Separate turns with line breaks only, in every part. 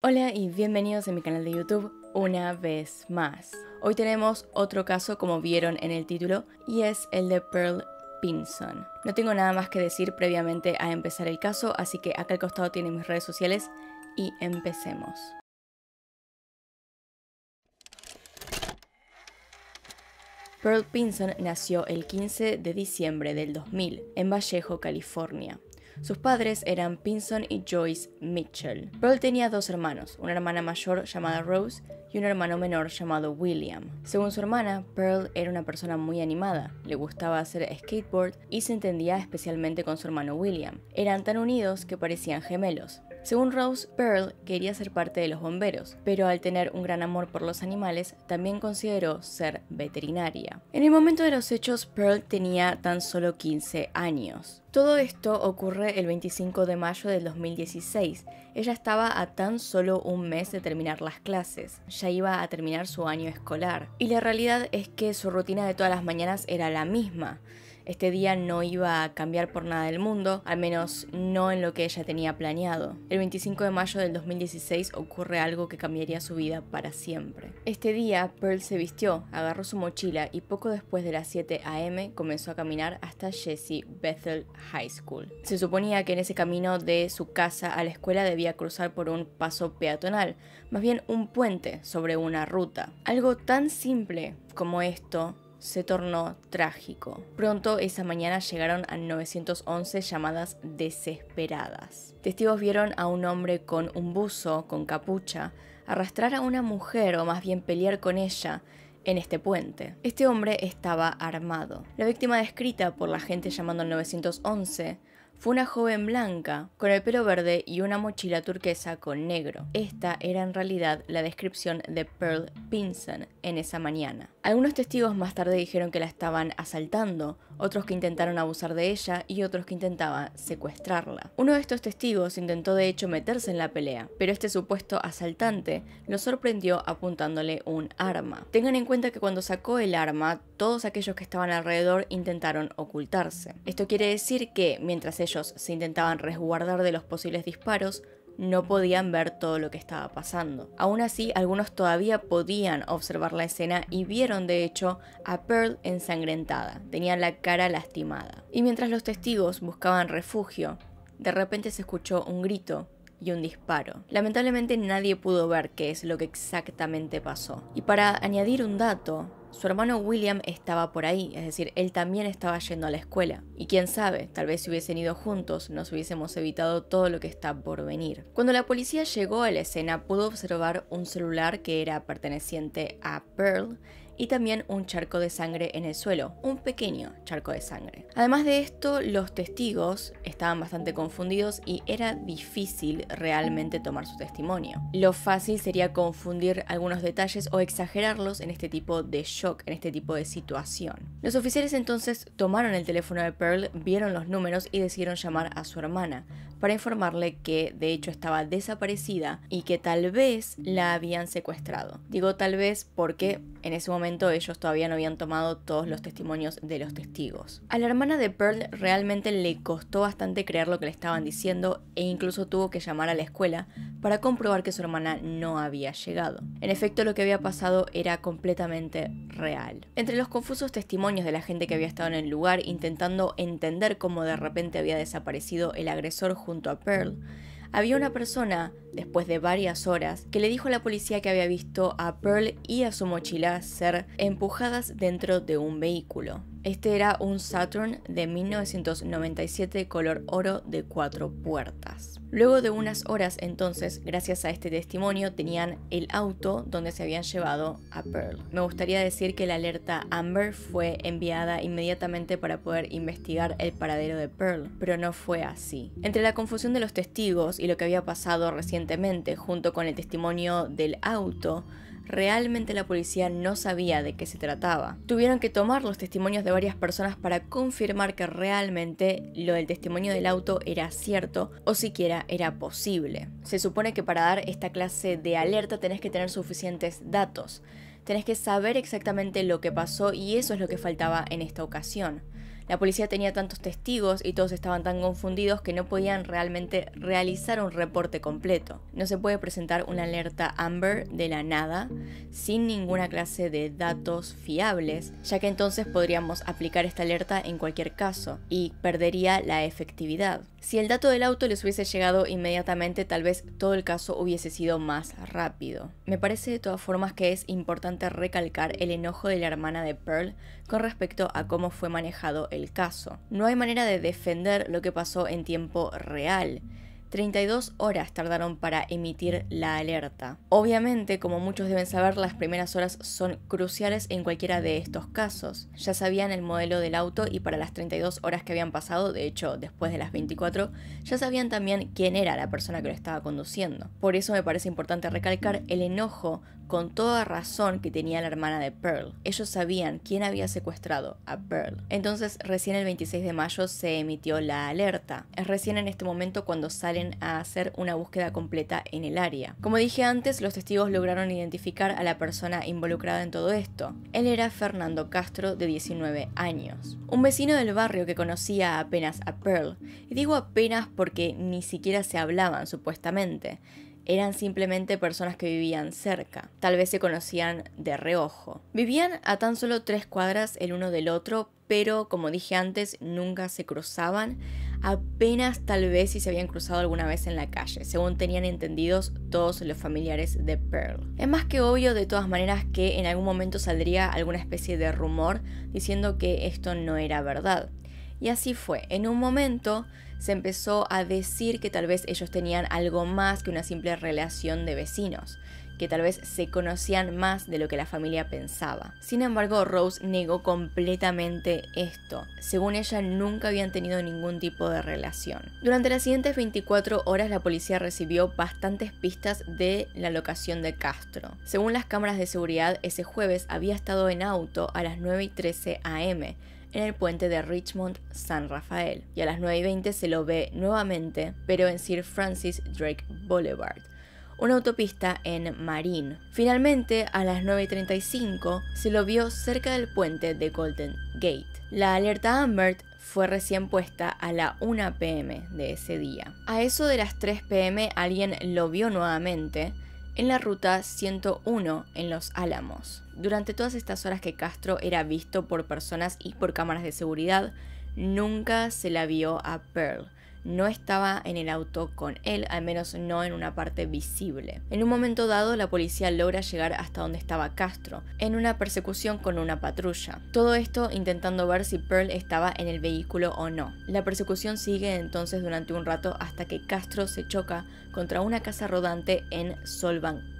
Hola y bienvenidos a mi canal de YouTube una vez más. Hoy tenemos otro caso como vieron en el título y es el de Pearl Pinson. No tengo nada más que decir previamente a empezar el caso, así que acá al costado tienen mis redes sociales y empecemos. Pearl Pinson nació el 15 de diciembre del 2000 en Vallejo, California. Sus padres eran Pinson y Joyce Mitchell. Pearl tenía dos hermanos, una hermana mayor llamada Rose y un hermano menor llamado William. Según su hermana, Pearl era una persona muy animada, le gustaba hacer skateboard y se entendía especialmente con su hermano William. Eran tan unidos que parecían gemelos. Según Rose, Pearl quería ser parte de los bomberos, pero al tener un gran amor por los animales, también consideró ser veterinaria. En el momento de los hechos, Pearl tenía tan solo 15 años. Todo esto ocurre el 25 de mayo del 2016. Ella estaba a tan solo un mes de terminar las clases, ya iba a terminar su año escolar. Y la realidad es que su rutina de todas las mañanas era la misma. Este día no iba a cambiar por nada del mundo, al menos no en lo que ella tenía planeado. El 25 de mayo del 2016 ocurre algo que cambiaría su vida para siempre. Este día, Pearl se vistió, agarró su mochila y poco después de las 7 a.m. comenzó a caminar hasta Jesse Bethel High School. Se suponía que en ese camino de su casa a la escuela debía cruzar por un paso peatonal, más bien un puente sobre una ruta. Algo tan simple como esto se tornó trágico. Pronto esa mañana llegaron a 911 llamadas desesperadas. Testigos vieron a un hombre con un buzo, con capucha, arrastrar a una mujer o más bien pelear con ella en este puente. Este hombre estaba armado. La víctima descrita por la gente llamando al 911 fue una joven blanca, con el pelo verde y una mochila turquesa con negro. Esta era en realidad la descripción de Pearl Pinson en esa mañana. Algunos testigos más tarde dijeron que la estaban asaltando, otros que intentaron abusar de ella y otros que intentaban secuestrarla. Uno de estos testigos intentó de hecho meterse en la pelea, pero este supuesto asaltante lo sorprendió apuntándole un arma. Tengan en cuenta que cuando sacó el arma, todos aquellos que estaban alrededor intentaron ocultarse. Esto quiere decir que mientras ellos se intentaban resguardar de los posibles disparos, no podían ver todo lo que estaba pasando. Aún así, algunos todavía podían observar la escena y vieron de hecho a Pearl ensangrentada, tenía la cara lastimada. Y mientras los testigos buscaban refugio, de repente se escuchó un grito y un disparo. Lamentablemente nadie pudo ver qué es lo que exactamente pasó. Y para añadir un dato, su hermano William estaba por ahí, es decir, él también estaba yendo a la escuela. Y quién sabe, tal vez si hubiesen ido juntos nos hubiésemos evitado todo lo que está por venir. Cuando la policía llegó a la escena pudo observar un celular que era perteneciente a Pearl y también un charco de sangre en el suelo, un pequeño charco de sangre. Además de esto, los testigos estaban bastante confundidos y era difícil realmente tomar su testimonio. Lo fácil sería confundir algunos detalles o exagerarlos en este tipo de shock, en este tipo de situación. Los oficiales entonces tomaron el teléfono de Pearl, vieron los números y decidieron llamar a su hermana para informarle que de hecho estaba desaparecida y que tal vez la habían secuestrado. Digo tal vez porque en ese momento ellos todavía no habían tomado todos los testimonios de los testigos. A la hermana de Pearl realmente le costó bastante creer lo que le estaban diciendo e incluso tuvo que llamar a la escuela para comprobar que su hermana no había llegado. En efecto, lo que había pasado era completamente real. Entre los confusos testimonios de la gente que había estado en el lugar intentando entender cómo de repente había desaparecido el agresor junto a Pearl, había una persona después de varias horas, que le dijo a la policía que había visto a Pearl y a su mochila ser empujadas dentro de un vehículo. Este era un Saturn de 1997 color oro de cuatro puertas. Luego de unas horas entonces, gracias a este testimonio, tenían el auto donde se habían llevado a Pearl. Me gustaría decir que la alerta Amber fue enviada inmediatamente para poder investigar el paradero de Pearl, pero no fue así. Entre la confusión de los testigos y lo que había pasado recientemente junto con el testimonio del auto, realmente la policía no sabía de qué se trataba. Tuvieron que tomar los testimonios de varias personas para confirmar que realmente lo del testimonio del auto era cierto o siquiera era posible. Se supone que para dar esta clase de alerta tenés que tener suficientes datos, tenés que saber exactamente lo que pasó y eso es lo que faltaba en esta ocasión. La policía tenía tantos testigos y todos estaban tan confundidos que no podían realmente realizar un reporte completo. No se puede presentar una alerta Amber de la nada sin ninguna clase de datos fiables, ya que entonces podríamos aplicar esta alerta en cualquier caso y perdería la efectividad. Si el dato del auto les hubiese llegado inmediatamente, tal vez todo el caso hubiese sido más rápido. Me parece de todas formas que es importante recalcar el enojo de la hermana de Pearl con respecto a cómo fue manejado el caso. No hay manera de defender lo que pasó en tiempo real. 32 horas tardaron para emitir la alerta. Obviamente, como muchos deben saber, las primeras horas son cruciales en cualquiera de estos casos. Ya sabían el modelo del auto y para las 32 horas que habían pasado, de hecho después de las 24, ya sabían también quién era la persona que lo estaba conduciendo. Por eso me parece importante recalcar el enojo con toda razón que tenía la hermana de Pearl. Ellos sabían quién había secuestrado a Pearl. Entonces, recién el 26 de mayo se emitió la alerta. Es recién en este momento cuando salen a hacer una búsqueda completa en el área. Como dije antes, los testigos lograron identificar a la persona involucrada en todo esto. Él era Fernando Castro, de 19 años. Un vecino del barrio que conocía apenas a Pearl. Y digo apenas porque ni siquiera se hablaban, supuestamente eran simplemente personas que vivían cerca, tal vez se conocían de reojo. Vivían a tan solo tres cuadras el uno del otro, pero como dije antes, nunca se cruzaban, apenas tal vez si se habían cruzado alguna vez en la calle, según tenían entendidos todos los familiares de Pearl. Es más que obvio de todas maneras que en algún momento saldría alguna especie de rumor diciendo que esto no era verdad. Y así fue. En un momento se empezó a decir que tal vez ellos tenían algo más que una simple relación de vecinos, que tal vez se conocían más de lo que la familia pensaba. Sin embargo, Rose negó completamente esto. Según ella, nunca habían tenido ningún tipo de relación. Durante las siguientes 24 horas, la policía recibió bastantes pistas de la locación de Castro. Según las cámaras de seguridad, ese jueves había estado en auto a las 9 y 13 am en el puente de Richmond San Rafael y a las 9.20 se lo ve nuevamente, pero en Sir Francis Drake Boulevard una autopista en Marín. Finalmente, a las 9.35 se lo vio cerca del puente de Golden Gate. La alerta AMBERT fue recién puesta a la 1 pm de ese día. A eso de las 3 pm alguien lo vio nuevamente, en la ruta 101 en Los Álamos. Durante todas estas horas que Castro era visto por personas y por cámaras de seguridad, nunca se la vio a Pearl, no estaba en el auto con él, al menos no en una parte visible. En un momento dado, la policía logra llegar hasta donde estaba Castro, en una persecución con una patrulla. Todo esto intentando ver si Pearl estaba en el vehículo o no. La persecución sigue entonces durante un rato hasta que Castro se choca contra una casa rodante en Solvang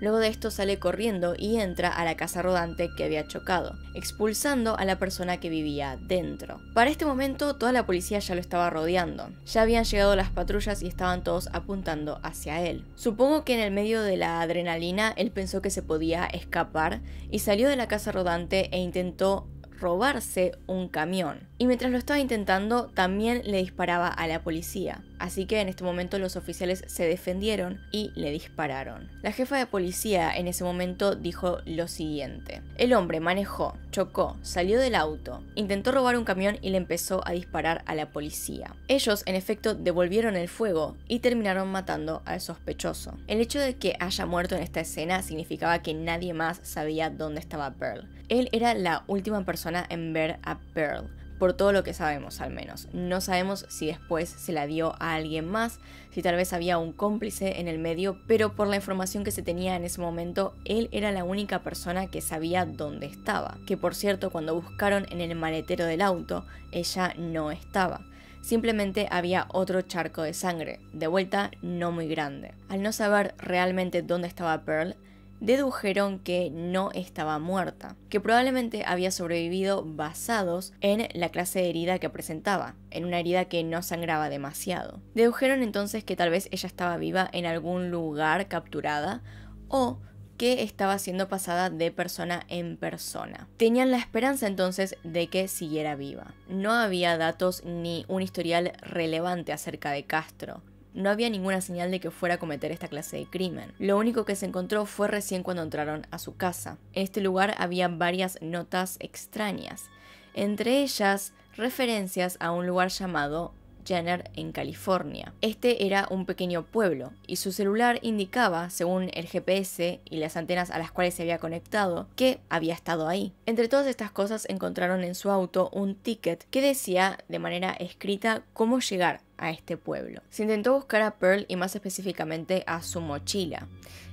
Luego de esto sale corriendo y entra a la casa rodante que había chocado, expulsando a la persona que vivía dentro. Para este momento toda la policía ya lo estaba rodeando. Ya habían llegado las patrullas y estaban todos apuntando hacia él. Supongo que en el medio de la adrenalina él pensó que se podía escapar y salió de la casa rodante e intentó robarse un camión. Y mientras lo estaba intentando, también le disparaba a la policía. Así que en este momento los oficiales se defendieron y le dispararon. La jefa de policía en ese momento dijo lo siguiente. El hombre manejó, chocó, salió del auto, intentó robar un camión y le empezó a disparar a la policía. Ellos en efecto devolvieron el fuego y terminaron matando al sospechoso. El hecho de que haya muerto en esta escena significaba que nadie más sabía dónde estaba Pearl. Él era la última persona en ver a Pearl por todo lo que sabemos al menos. No sabemos si después se la dio a alguien más, si tal vez había un cómplice en el medio, pero por la información que se tenía en ese momento, él era la única persona que sabía dónde estaba. Que por cierto, cuando buscaron en el maletero del auto, ella no estaba. Simplemente había otro charco de sangre, de vuelta no muy grande. Al no saber realmente dónde estaba Pearl, dedujeron que no estaba muerta, que probablemente había sobrevivido basados en la clase de herida que presentaba, en una herida que no sangraba demasiado. Dedujeron entonces que tal vez ella estaba viva en algún lugar capturada o que estaba siendo pasada de persona en persona. Tenían la esperanza entonces de que siguiera viva. No había datos ni un historial relevante acerca de Castro. No había ninguna señal de que fuera a cometer esta clase de crimen. Lo único que se encontró fue recién cuando entraron a su casa. En este lugar había varias notas extrañas, entre ellas referencias a un lugar llamado Jenner en California. Este era un pequeño pueblo y su celular indicaba, según el GPS y las antenas a las cuales se había conectado, que había estado ahí. Entre todas estas cosas encontraron en su auto un ticket que decía de manera escrita cómo llegar a este pueblo. Se intentó buscar a Pearl y más específicamente a su mochila.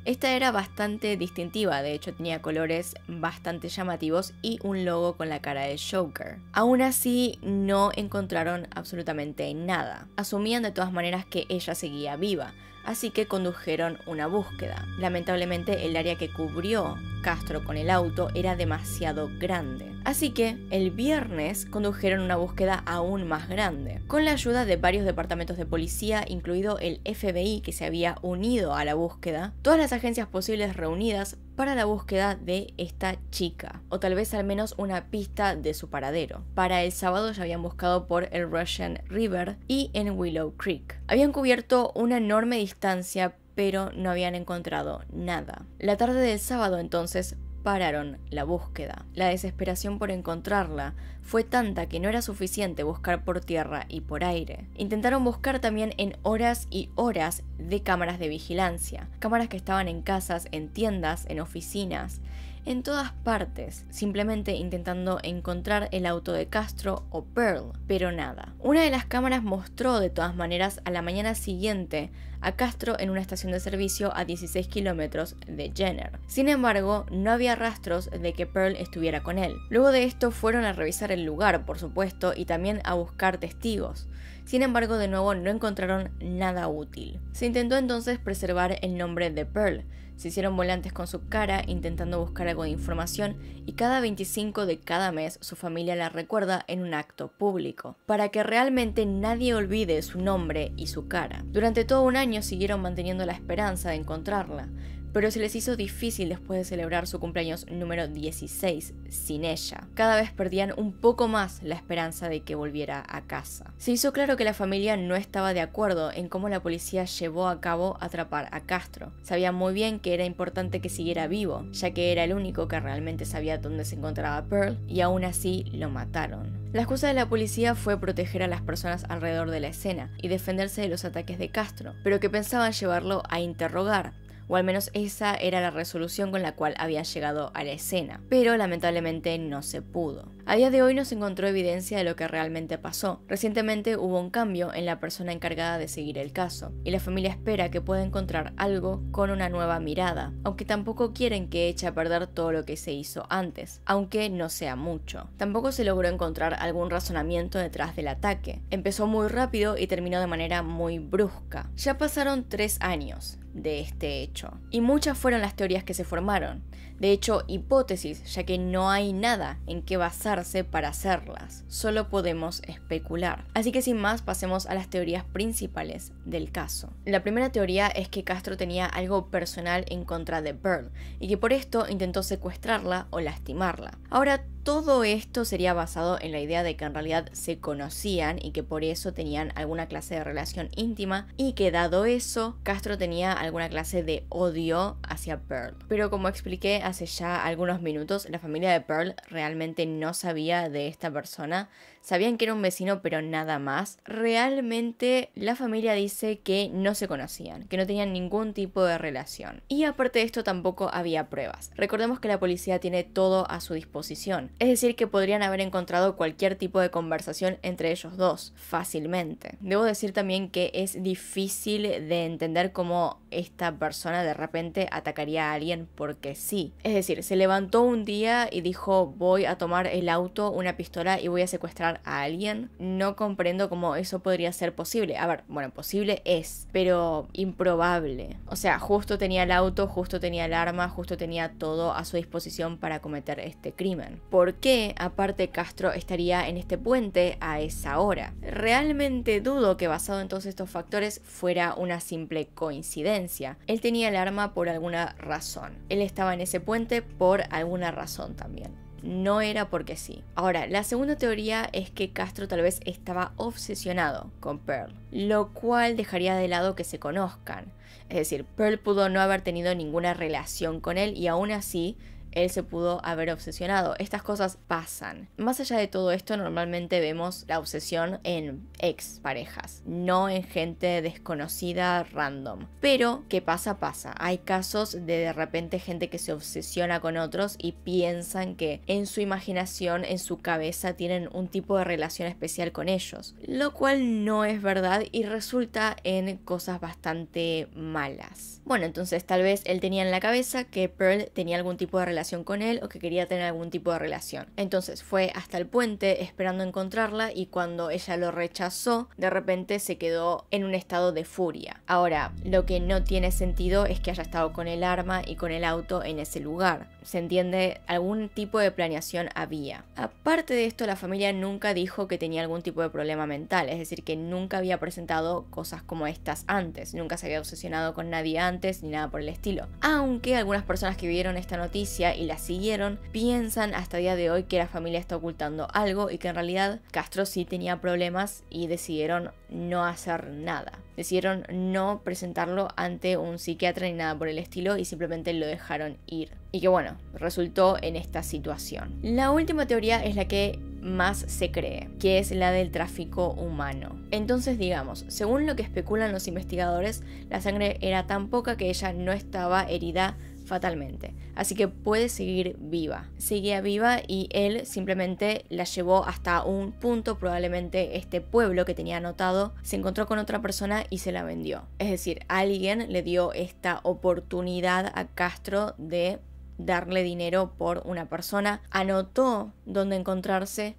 Esta era bastante distintiva, de hecho tenía colores bastante llamativos y un logo con la cara de Joker. Aún así, no encontraron absolutamente nada. Asumían de todas maneras que ella seguía viva, así que condujeron una búsqueda. Lamentablemente el área que cubrió Castro con el auto era demasiado grande. Así que el viernes condujeron una búsqueda aún más grande, con la ayuda de varios departamentos de policía, incluido el FBI que se había unido a la búsqueda, todas las agencias posibles reunidas para la búsqueda de esta chica, o tal vez al menos una pista de su paradero. Para el sábado ya habían buscado por el Russian River y en Willow Creek. Habían cubierto una enorme distancia, pero no habían encontrado nada. La tarde del sábado entonces pararon la búsqueda. La desesperación por encontrarla fue tanta que no era suficiente buscar por tierra y por aire. Intentaron buscar también en horas y horas de cámaras de vigilancia, cámaras que estaban en casas, en tiendas, en oficinas, en todas partes, simplemente intentando encontrar el auto de Castro o Pearl, pero nada. Una de las cámaras mostró de todas maneras a la mañana siguiente a Castro en una estación de servicio a 16 kilómetros de Jenner. Sin embargo, no había rastros de que Pearl estuviera con él. Luego de esto fueron a revisar el lugar, por supuesto, y también a buscar testigos. Sin embargo, de nuevo no encontraron nada útil. Se intentó entonces preservar el nombre de Pearl, se hicieron volantes con su cara intentando buscar algo de información y cada 25 de cada mes su familia la recuerda en un acto público, para que realmente nadie olvide su nombre y su cara. Durante todo un año siguieron manteniendo la esperanza de encontrarla, pero se les hizo difícil después de celebrar su cumpleaños número 16 sin ella. Cada vez perdían un poco más la esperanza de que volviera a casa. Se hizo claro que la familia no estaba de acuerdo en cómo la policía llevó a cabo atrapar a Castro. Sabía muy bien que era importante que siguiera vivo, ya que era el único que realmente sabía dónde se encontraba Pearl y aún así lo mataron. La excusa de la policía fue proteger a las personas alrededor de la escena y defenderse de los ataques de Castro, pero que pensaban llevarlo a interrogar o al menos esa era la resolución con la cual había llegado a la escena, pero lamentablemente no se pudo. A día de hoy no se encontró evidencia de lo que realmente pasó. Recientemente hubo un cambio en la persona encargada de seguir el caso, y la familia espera que pueda encontrar algo con una nueva mirada, aunque tampoco quieren que eche a perder todo lo que se hizo antes, aunque no sea mucho. Tampoco se logró encontrar algún razonamiento detrás del ataque. Empezó muy rápido y terminó de manera muy brusca. Ya pasaron tres años, de este hecho. Y muchas fueron las teorías que se formaron de hecho hipótesis, ya que no hay nada en qué basarse para hacerlas, solo podemos especular. Así que sin más, pasemos a las teorías principales del caso. La primera teoría es que Castro tenía algo personal en contra de Bird y que por esto intentó secuestrarla o lastimarla. Ahora todo esto sería basado en la idea de que en realidad se conocían y que por eso tenían alguna clase de relación íntima y que dado eso, Castro tenía alguna clase de odio hacia Pearl. Pero como expliqué hace ya algunos minutos, la familia de Pearl realmente no sabía de esta persona. Sabían que era un vecino, pero nada más. Realmente la familia dice que no se conocían, que no tenían ningún tipo de relación. Y aparte de esto tampoco había pruebas. Recordemos que la policía tiene todo a su disposición. Es decir, que podrían haber encontrado cualquier tipo de conversación entre ellos dos fácilmente. Debo decir también que es difícil de entender cómo esta persona de repente atacaría a alguien porque sí. Es decir, se levantó un día y dijo voy a tomar el auto, una pistola y voy a secuestrar a alguien. No comprendo cómo eso podría ser posible. A ver, bueno, posible es, pero improbable. O sea, justo tenía el auto, justo tenía el arma, justo tenía todo a su disposición para cometer este crimen por qué, aparte Castro estaría en este puente a esa hora. Realmente dudo que basado en todos estos factores fuera una simple coincidencia. Él tenía el arma por alguna razón. Él estaba en ese puente por alguna razón también no era porque sí. Ahora, la segunda teoría es que Castro tal vez estaba obsesionado con Pearl, lo cual dejaría de lado que se conozcan. Es decir, Pearl pudo no haber tenido ninguna relación con él y aún así él se pudo haber obsesionado. Estas cosas pasan. Más allá de todo esto, normalmente vemos la obsesión en ex parejas, no en gente desconocida random. Pero, ¿qué pasa? Pasa. Hay casos de de repente gente que se obsesiona con otros y piensan que en su imaginación, en su cabeza, tienen un tipo de relación especial con ellos. Lo cual no es verdad y resulta en cosas bastante malas. Bueno, entonces tal vez él tenía en la cabeza que Pearl tenía algún tipo de relación con él o que quería tener algún tipo de relación. Entonces fue hasta el puente esperando encontrarla y cuando ella lo rechazó, de repente se quedó en un estado de furia. Ahora, lo que no tiene sentido es que haya estado con el arma y con el auto en ese lugar. Se entiende, algún tipo de planeación había. Aparte de esto, la familia nunca dijo que tenía algún tipo de problema mental, es decir, que nunca había presentado cosas como estas antes, nunca se había obsesionado con nadie antes ni nada por el estilo. Aunque algunas personas que vieron esta noticia y la siguieron, piensan hasta el día de hoy que la familia está ocultando algo y que en realidad Castro sí tenía problemas y decidieron no hacer nada. Decidieron no presentarlo ante un psiquiatra ni nada por el estilo y simplemente lo dejaron ir. Y que bueno, resultó en esta situación. La última teoría es la que más se cree, que es la del tráfico humano. Entonces digamos, según lo que especulan los investigadores, la sangre era tan poca que ella no estaba herida fatalmente. Así que puede seguir viva. Seguía viva y él simplemente la llevó hasta un punto, probablemente este pueblo que tenía anotado, se encontró con otra persona y se la vendió. Es decir, alguien le dio esta oportunidad a Castro de darle dinero por una persona, anotó dónde encontrarse,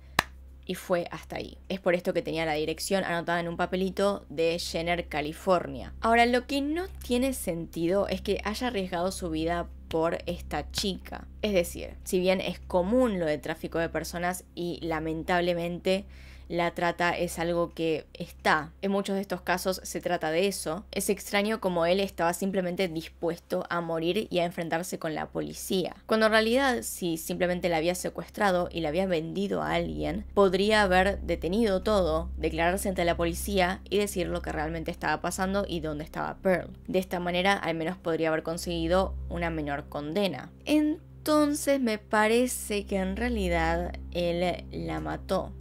y fue hasta ahí. Es por esto que tenía la dirección anotada en un papelito de Jenner, California. Ahora, lo que no tiene sentido es que haya arriesgado su vida por esta chica. Es decir, si bien es común lo de tráfico de personas y lamentablemente la trata es algo que está. En muchos de estos casos se trata de eso. Es extraño como él estaba simplemente dispuesto a morir y a enfrentarse con la policía. Cuando en realidad, si simplemente la había secuestrado y la había vendido a alguien, podría haber detenido todo, declararse ante la policía y decir lo que realmente estaba pasando y dónde estaba Pearl. De esta manera, al menos podría haber conseguido una menor condena. Entonces me parece que en realidad él la mató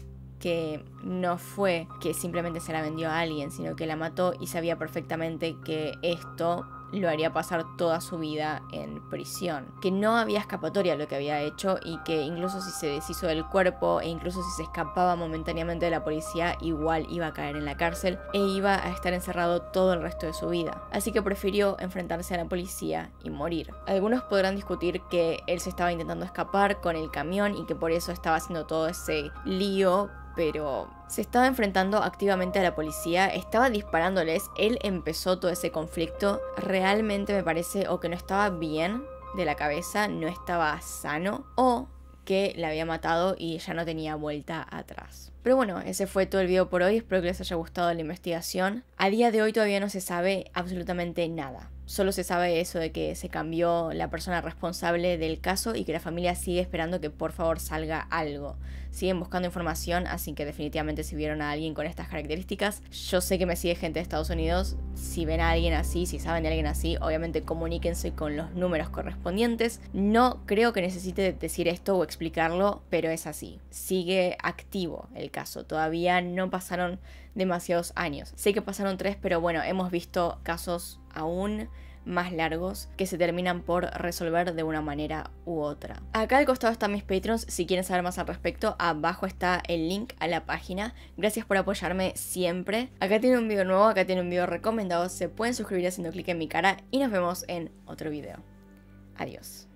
que no fue que simplemente se la vendió a alguien, sino que la mató y sabía perfectamente que esto lo haría pasar toda su vida en prisión, que no había escapatoria lo que había hecho y que incluso si se deshizo del cuerpo e incluso si se escapaba momentáneamente de la policía, igual iba a caer en la cárcel e iba a estar encerrado todo el resto de su vida. Así que prefirió enfrentarse a la policía y morir. Algunos podrán discutir que él se estaba intentando escapar con el camión y que por eso estaba haciendo todo ese lío pero se estaba enfrentando activamente a la policía, estaba disparándoles, él empezó todo ese conflicto, realmente me parece o que no estaba bien de la cabeza, no estaba sano, o que la había matado y ya no tenía vuelta atrás. Pero bueno, ese fue todo el video por hoy, espero que les haya gustado la investigación. A día de hoy todavía no se sabe absolutamente nada. Solo se sabe eso de que se cambió la persona responsable del caso y que la familia sigue esperando que por favor salga algo siguen buscando información, así que definitivamente si vieron a alguien con estas características, yo sé que me sigue gente de Estados Unidos, si ven a alguien así, si saben de alguien así, obviamente comuníquense con los números correspondientes. No creo que necesite decir esto o explicarlo, pero es así. Sigue activo el caso, todavía no pasaron demasiados años. Sé que pasaron tres, pero bueno, hemos visto casos aún más largos que se terminan por resolver de una manera u otra. Acá al costado están mis Patreons, si quieren saber más al respecto, abajo está el link a la página. Gracias por apoyarme siempre. Acá tiene un video nuevo, acá tiene un video recomendado, se pueden suscribir haciendo clic en mi cara y nos vemos en otro video. Adiós.